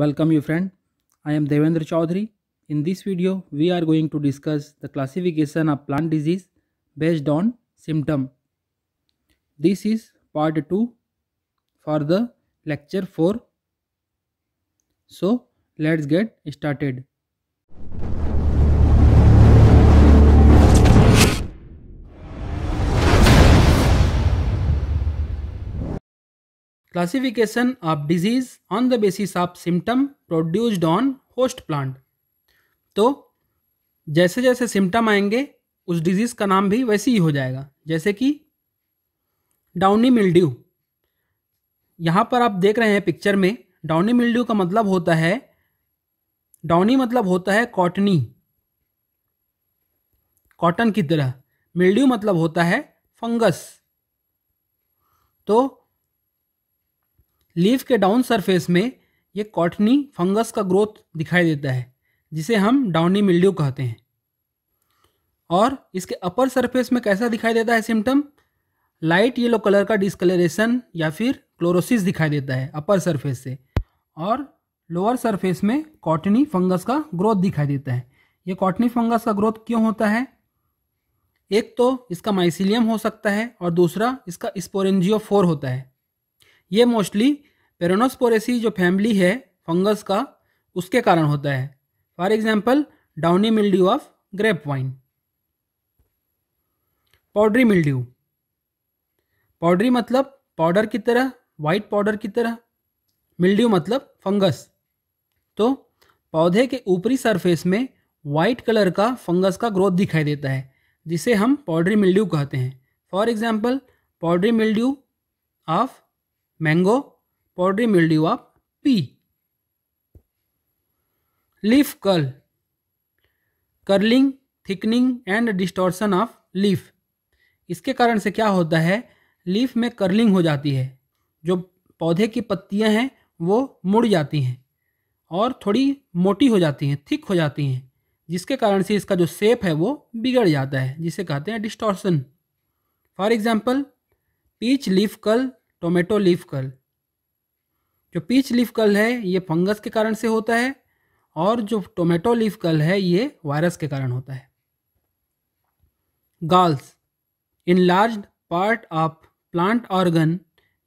Welcome you friend. I am Devendra Chaudhary. In this video, we are going to discuss the classification of plant disease based on symptom. This is part 2 for the lecture 4. So, let's get started. Classification of disease on the basis of symptom produced on host plant तो जैसे जैसे symptom आएंगे उस disease का नाम भी वैसे ही हो जाएगा जैसे कि डाउनी मिल्ड्यू यहाँ पर आप देख रहे हैं पिक्चर में डाउनी मिल्ड्यू का मतलब होता है डाउनी मतलब होता है कॉटनी कॉटन की तरह मिल्ड्यू मतलब होता है फंगस तो लीफ के डाउन सरफेस में ये कॉटनी फंगस का ग्रोथ दिखाई देता है जिसे हम डाउनी मिल्ड्यू कहते हैं और इसके अपर सरफेस में कैसा दिखाई देता है सिम्टम लाइट येलो कलर का डिस्कलरेशन या फिर क्लोरोसिस दिखाई देता है अपर सरफेस से और लोअर सरफेस में कॉटनी फंगस का ग्रोथ दिखाई देता है ये कॉटनी फंगस का ग्रोथ क्यों होता है एक तो इसका माइसिलियम हो सकता है और दूसरा इसका स्पोरेंजियो फोर होता है ये मोस्टली पेरोनोस्पोरेसी जो फैमिली है फंगस का उसके कारण होता है for example downy mildew of grape vine powdery mildew powdery मतलब पाउडर की तरह वाइट पाउडर की तरह मिल्ड्यू मतलब फंगस तो पौधे के ऊपरी सरफेस में वाइट कलर का फंगस का ग्रोथ दिखाई देता है जिसे हम पाउडरी मिल्ड्यू कहते हैं for example powdery mildew of mango powdery mildew of pea leaf curl curling thickening and distortion of leaf इसके कारण से क्या होता है लीफ में कर्लिंग हो जाती है जो पौधे की पत्तियां हैं वो मुड़ जाती हैं और थोड़ी मोटी हो जाती हैं थिक हो जाती हैं जिसके कारण से इसका जो सेप है वो बिगड़ जाता है जिसे कहते हैं distortion for example peach leaf curl tomato leaf curl जो पीच लीफ कल है ये फंगस के कारण से होता है और जो टोमेटो लीफ कल है ये वायरस के कारण होता है galls in large part of plant organ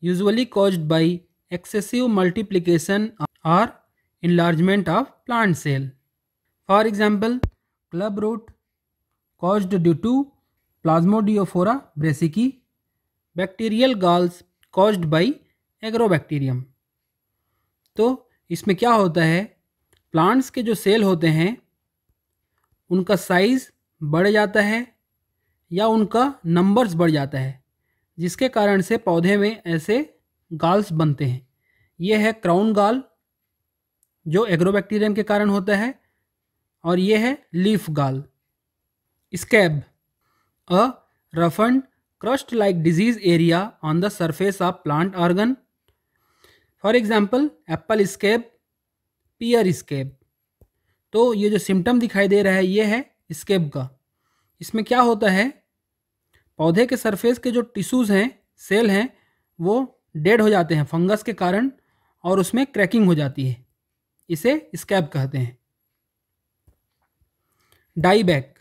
usually caused by excessive multiplication और enlargement of plant cell for example club root caused due to Plasmodiophora brassicae bacterial galls caused by Agrobacterium तो इसमें क्या होता है प्लांट्स के जो cell होते हैं उनका साइज़ बढ़ जाता है या उनका नंबर्स बढ़ जाता है जिसके कारण से पौधे में ऐसे गाल्स बनते हैं यह है क्राउन गाल जो एग्रोबैक्टीरियम के कारण होता है और यह है leaf gall scab a roughened crust like disease area on the surface of plant organ. For example, apple scab, pear scab. तो ये जो सिम्टम दिखाई दे रहा है ये है स्केब का इसमें क्या होता है पौधे के सरफेस के जो टिश्यूज़ हैं सेल हैं वो डेड हो जाते हैं फंगस के कारण और उसमें क्रैकिंग हो जाती है इसे स्केब कहते हैं डाई बैक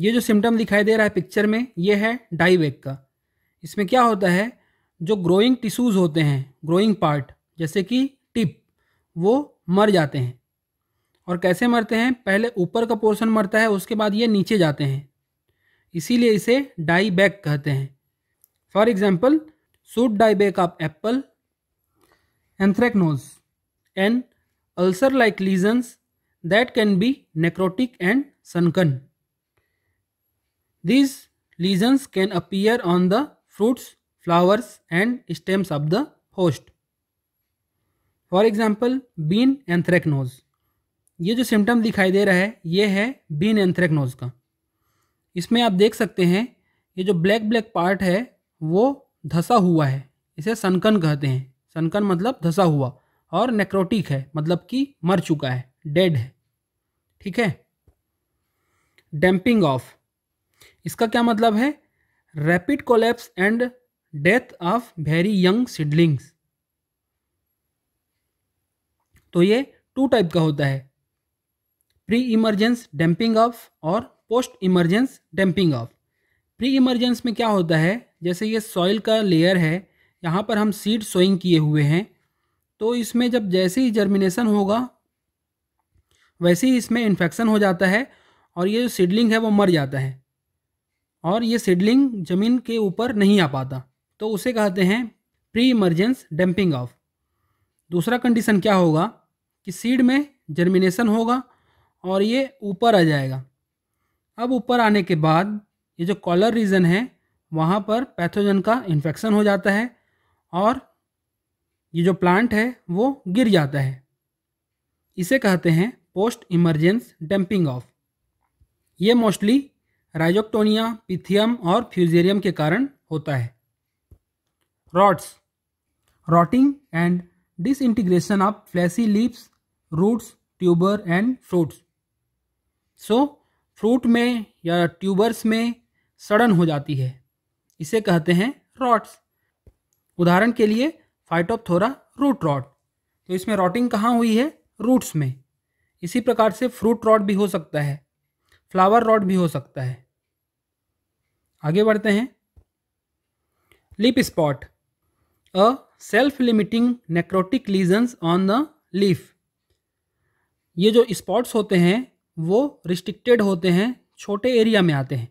ये जो सिम्टम दिखाई दे रहा है पिक्चर में ये है डाईबैक का इसमें क्या होता है जो ग्रोइंग टिश्यूज़ होते हैं ग्रोइंग पार्ट जैसे कि टिप वो मर जाते हैं और कैसे मरते हैं पहले ऊपर का पोर्शन मरता है उसके बाद ये नीचे जाते हैं इसीलिए इसे डाईबैक कहते हैं for example shoot die back of apple anthracnose and ulcer like lesions that can be necrotic and sunken These lesions can appear on the fruits, flowers and stems of the host. For example bean anthracnose ये जो symptom दिखाई दे रहा है ये है been anthracnose का इसमें आप देख सकते हैं ये जो ब्लैक ब्लैक पार्ट है वो धसा हुआ है इसे सनकन कहते हैं सनकन मतलब धसा हुआ और नेक्रोटिक है मतलब कि मर चुका है डेड है ठीक है डैम्पिंग ऑफ इसका क्या मतलब है rapid collapse and death of very young seedlings तो ये टू टाइप का होता है प्री इमरजेंस डैम्पिंग ऑफ और post emergence damping off pre emergence में क्या होता है जैसे ये सॉइल का लेयर है यहाँ पर हम सीड सोइंग किए हुए हैं तो इसमें जब जैसे ही जर्मिनेशन होगा वैसे ही इसमें इन्फेक्शन हो जाता है और ये जो सीडलिंग है वो मर जाता है और ये सीडलिंग ज़मीन के ऊपर नहीं आ पाता तो उसे कहते हैं प्री इमरजेंस डंपिंग ऑफ दूसरा कंडीशन क्या होगा कि सीड में जर्मिनेशन होगा और ये ऊपर आ जाएगा अब ऊपर आने के बाद ये जो कॉलर रीजन है वहाँ पर पैथोजन का इन्फेक्शन हो जाता है और ये जो प्लांट है वो गिर जाता है इसे कहते हैं पोस्ट इमरजेंस डंपिंग ऑफ ये मोस्टली राइजोक्टोनिया पिथियम और फ्यूजेरियम के कारण होता है rots rotting and disintegration of fleshy leaves roots tuber and fruits so fruit में या ट्यूबर्स में सड़न हो जाती है इसे कहते हैं रॉट्स उदाहरण के लिए फाइटोपथोरा रूट रॉट तो इसमें रॉटिंग कहाँ हुई है रूट्स में इसी प्रकार से फ्रूट रॉट भी हो सकता है फ्लावर रॉट भी हो सकता है आगे बढ़ते हैं leaf spot a self limiting necrotic lesions on the leaf ये जो स्पॉट्स होते हैं वो रिस्ट्रिक्टेड होते हैं छोटे एरिया में आते हैं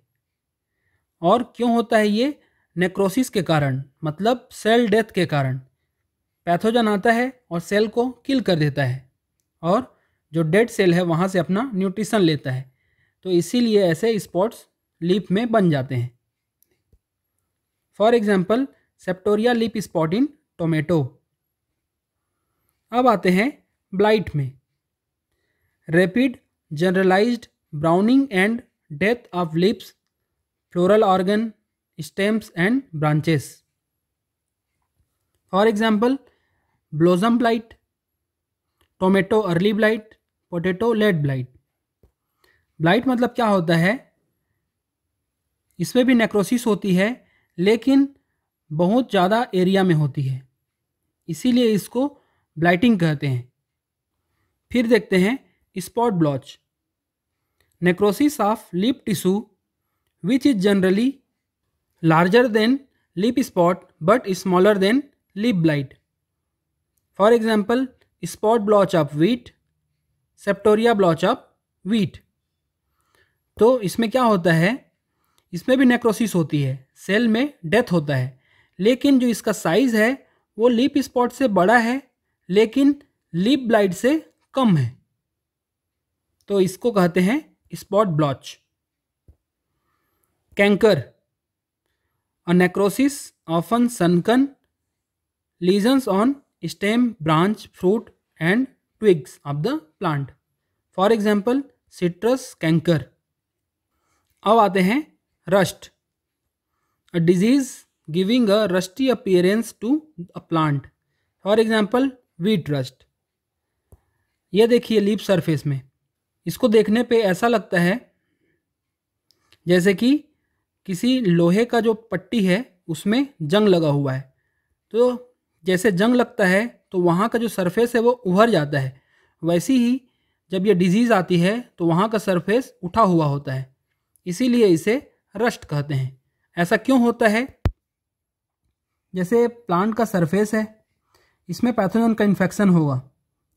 और क्यों होता है ये नेक्रोसिस के कारण मतलब सेल डेथ के कारण पैथोजन आता है और सेल को किल कर देता है और जो डेड सेल है वहाँ से अपना न्यूट्रिशन लेता है तो इसीलिए ऐसे स्पॉट्स लीफ में बन जाते हैं for example Septoria leaf spot in tomato अब आते हैं ब्लाइट में rapid generalized browning and death of leaves floral organ stems and branches for example blossom blight tomato early blight potato late blight blight मतलब क्या होता है इसमें भी नेक्रोसिस होती है लेकिन बहुत ज़्यादा एरिया में होती है इसीलिए इसको ब्लाइटिंग कहते हैं फिर देखते हैं spot blotch necrosis of leaf tissue which is generally larger than leaf spot but smaller than leaf blight for example spot blotch of wheat septoria blotch of wheat तो इसमें क्या होता है इसमें भी नेक्रोसिस होती है सेल में डेथ होता है लेकिन जो इसका साइज़ है वो लिप स्पॉट से बड़ा है लेकिन लिप ब्लाइट से कम है तो इसको कहते हैं spot blotch canker a necrosis often sunken lesions on stem branch fruit and twigs of the plant for example citrus canker अब आते हैं rust a disease giving a rusty appearance to a plant for example wheat rust ये देखिए leap surface में इसको देखने पे ऐसा लगता है जैसे कि किसी लोहे का जो पट्टी है उसमें जंग लगा हुआ है तो जैसे जंग लगता है तो वहाँ का जो सरफेस है वो उभर जाता है वैसी ही जब ये डिजीज़ आती है तो वहाँ का सरफेस उठा हुआ होता है इसीलिए इसे रस्ट कहते हैं ऐसा क्यों होता है जैसे प्लांट का सरफेस है इसमें पैथोजन का इन्फेक्शन होगा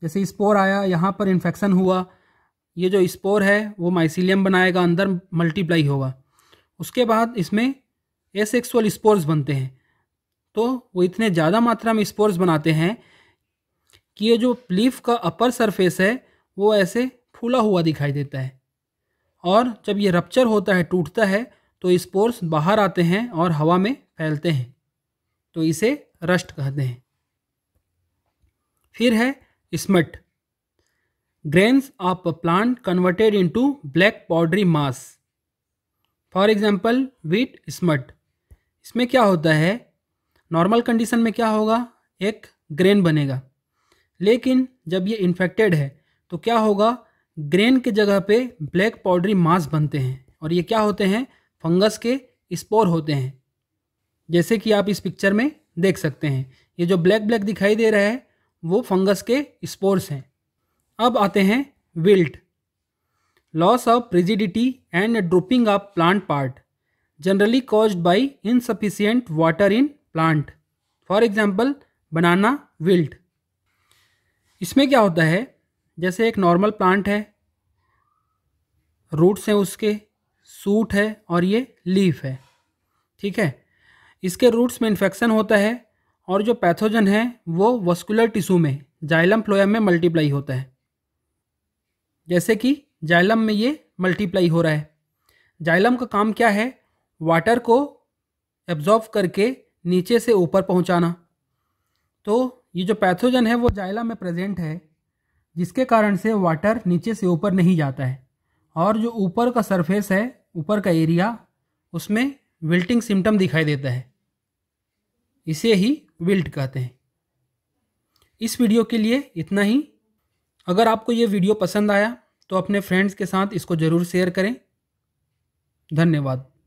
जैसे स्पोर आया यहाँ पर इन्फेक्शन हुआ ये जो स्पोर है वो माइसिलियम बनाएगा अंदर मल्टीप्लाई होगा उसके बाद इसमें एसेक्सुअल स्पोर्स बनते हैं तो वो इतने ज़्यादा मात्रा में स्पोर्स बनाते हैं कि ये जो लीफ का अपर सरफेस है वो ऐसे फूला हुआ दिखाई देता है और जब ये रप्चर होता है टूटता है तो स्पोर्स बाहर आते हैं और हवा में फैलते हैं तो इसे रस्ट कहते हैं फिर है smut grains of a plant converted into black powdery mass for example wheat smut इसमें क्या होता है नॉर्मल कंडीशन में क्या होगा एक ग्रेन बनेगा लेकिन जब ये इन्फेक्टेड है तो क्या होगा ग्रेन के जगह पे ब्लैक पाउडरी मास बनते हैं और ये क्या होते हैं फंगस के स्पोर होते हैं जैसे कि आप इस पिक्चर में देख सकते हैं ये जो ब्लैक ब्लैक दिखाई दे रहा है वो फंगस के स्पोर्स हैं अब आते हैं wilt loss of rigidity and drooping of plant part generally caused by insufficient water in plant for example banana wilt इसमें क्या होता है जैसे एक नॉर्मल प्लांट है रूट्स हैं उसके सूट है और ये लीफ है ठीक है इसके रूट्स में इन्फेक्शन होता है और जो पैथोजन है वो वस्कुलर टिश्यू में जाइलम फ्लोएम में मल्टीप्लाई होता है जैसे कि जाइलम में ये मल्टीप्लाई हो रहा है जाइलम का काम क्या है वाटर को एब्जॉर्व करके नीचे से ऊपर पहुंचाना तो ये जो पैथोजन है वो जाइलम में प्रेजेंट है जिसके कारण से वाटर नीचे से ऊपर नहीं जाता है और जो ऊपर का सरफेस है ऊपर का एरिया उसमें विल्टिंग सिम्टम दिखाई देता है इसे ही विल्ट कहते हैं इस वीडियो के लिए इतना ही अगर आपको ये वीडियो पसंद आया तो अपने फ्रेंड्स के साथ इसको ज़रूर शेयर करें धन्यवाद